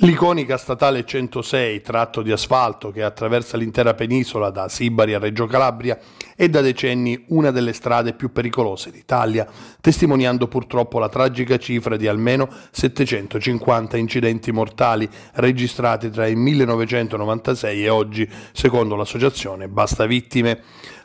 L'iconica statale 106, tratto di asfalto che attraversa l'intera penisola da Sibari a Reggio Calabria, è da decenni una delle strade più pericolose d'Italia, testimoniando purtroppo la tragica cifra di almeno 750 incidenti mortali registrati tra il 1996 e oggi, secondo l'associazione Basta Vittime.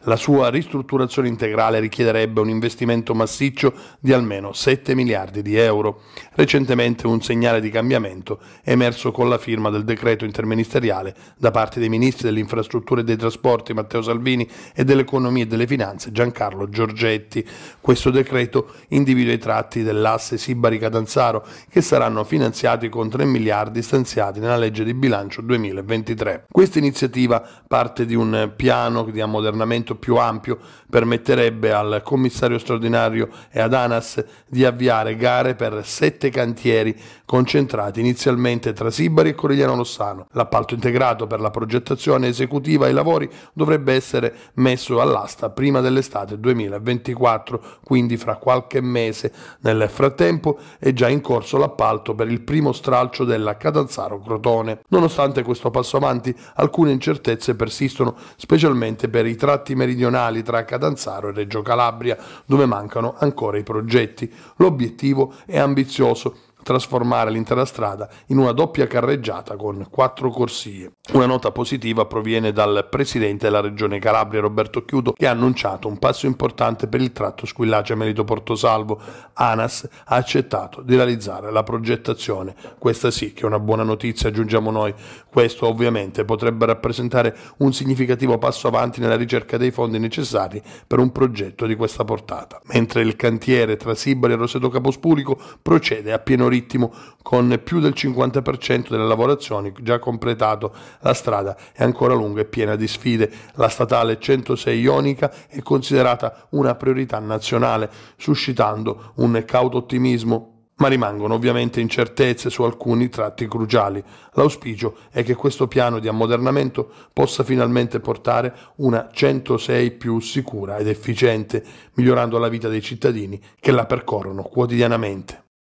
La sua ristrutturazione integrale richiederebbe un investimento massiccio di almeno 7 miliardi di euro. Recentemente un segnale di cambiamento è emerso con la firma del decreto interministeriale da parte dei ministri delle infrastrutture e dei trasporti Matteo Salvini e dell'economia dell'Economia e delle Finanze Giancarlo Giorgetti. Questo decreto individua i tratti dell'asse Sibari-Catanzaro che saranno finanziati con 3 miliardi stanziati nella legge di bilancio 2023. Questa iniziativa parte di un piano di ammodernamento più ampio, permetterebbe al commissario straordinario e ad ANAS di avviare gare per sette cantieri concentrati inizialmente tra Sibari e Corigliano Lossano. L'appalto integrato per la progettazione esecutiva e i lavori dovrebbe essere messo alla all'asta prima dell'estate 2024, quindi fra qualche mese. Nel frattempo è già in corso l'appalto per il primo stralcio della Catanzaro Crotone. Nonostante questo passo avanti, alcune incertezze persistono, specialmente per i tratti meridionali tra Catanzaro e Reggio Calabria, dove mancano ancora i progetti. L'obiettivo è ambizioso trasformare l'intera strada in una doppia carreggiata con quattro corsie. Una nota positiva proviene dal presidente della regione Calabria Roberto Chiudo che ha annunciato un passo importante per il tratto Squillace Merito Portosalvo. ANAS ha accettato di realizzare la progettazione. Questa sì che è una buona notizia, aggiungiamo noi. Questo ovviamente potrebbe rappresentare un significativo passo avanti nella ricerca dei fondi necessari per un progetto di questa portata. Mentre il cantiere tra Sibari e Roseto Capospurico procede a pieno ritmo con più del 50% delle lavorazioni già completato. La strada è ancora lunga e piena di sfide. La statale 106 Ionica è considerata una priorità nazionale, suscitando un cauto ottimismo ma rimangono ovviamente incertezze su alcuni tratti cruciali. L'auspicio è che questo piano di ammodernamento possa finalmente portare una 106 più sicura ed efficiente, migliorando la vita dei cittadini che la percorrono quotidianamente.